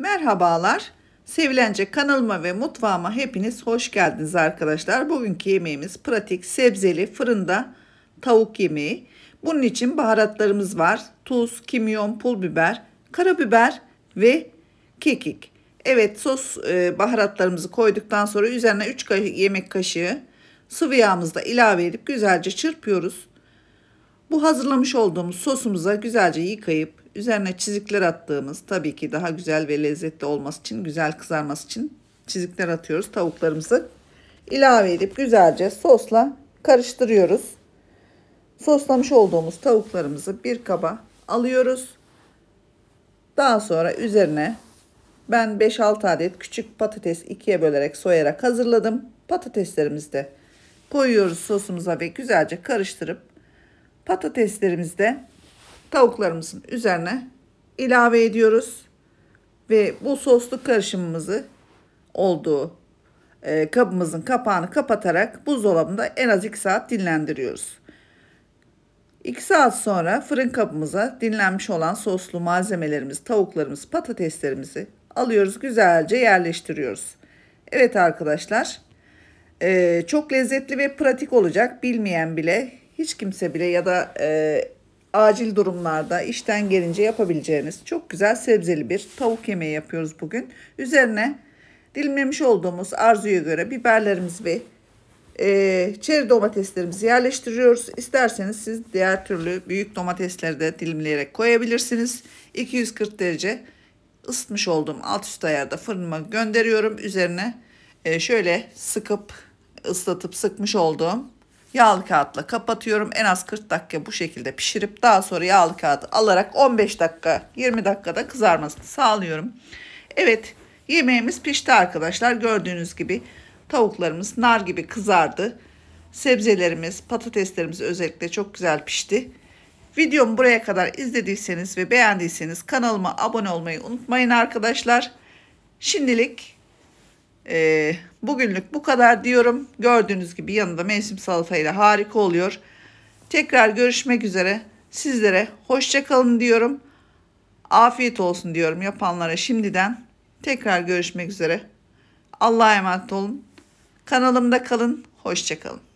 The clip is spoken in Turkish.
Merhabalar. Sevilence kanalıma ve mutfağıma hepiniz hoş geldiniz arkadaşlar. Bugünkü yemeğimiz pratik sebzeli fırında tavuk yemeği. Bunun için baharatlarımız var. Tuz, kimyon, pul biber, karabiber ve kekik. Evet sos e, baharatlarımızı koyduktan sonra üzerine 3 yemek kaşığı sıvı yağımızı da ilave edip güzelce çırpıyoruz. Bu hazırlamış olduğumuz sosumuza güzelce yıkayıp üzerine çizikler attığımız tabii ki daha güzel ve lezzetli olması için güzel kızarması için çizikler atıyoruz tavuklarımızı. ilave edip güzelce sosla karıştırıyoruz. Soslamış olduğumuz tavuklarımızı bir kaba alıyoruz. Daha sonra üzerine ben 5-6 adet küçük patates ikiye bölerek soyarak hazırladım. Patateslerimizi de koyuyoruz sosumuza ve güzelce karıştırıp Patateslerimizde tavuklarımızın üzerine ilave ediyoruz. Ve bu soslu karışımımızı olduğu e, kabımızın kapağını kapatarak buzdolabında en az 2 saat dinlendiriyoruz. 2 saat sonra fırın kabımıza dinlenmiş olan soslu malzemelerimiz, tavuklarımız, patateslerimizi alıyoruz. Güzelce yerleştiriyoruz. Evet arkadaşlar e, çok lezzetli ve pratik olacak. Bilmeyen bile hiç kimse bile ya da e, acil durumlarda işten gelince yapabileceğiniz çok güzel sebzeli bir tavuk yemeği yapıyoruz bugün. Üzerine dilimlemiş olduğumuz arzuya göre biberlerimizi ve e, çeri domateslerimizi yerleştiriyoruz. İsterseniz siz diğer türlü büyük domatesleri de dilimleyerek koyabilirsiniz. 240 derece ısıtmış olduğum alt üst ayarda fırınıma gönderiyorum. Üzerine e, şöyle sıkıp ıslatıp sıkmış olduğum Yağlı kağıtla kapatıyorum. En az 40 dakika bu şekilde pişirip daha sonra yağlı kağıdı alarak 15 dakika 20 dakikada kızarmasını sağlıyorum. Evet yemeğimiz pişti arkadaşlar. Gördüğünüz gibi tavuklarımız nar gibi kızardı. Sebzelerimiz, patateslerimiz özellikle çok güzel pişti. Videomu buraya kadar izlediyseniz ve beğendiyseniz kanalıma abone olmayı unutmayın arkadaşlar. Şimdilik e, bugünlük bu kadar diyorum. Gördüğünüz gibi yanında mevsim salatayla harika oluyor. Tekrar görüşmek üzere. Sizlere hoşçakalın diyorum. Afiyet olsun diyorum yapanlara şimdiden. Tekrar görüşmek üzere. Allah'a emanet olun. Kanalımda kalın. Hoşçakalın.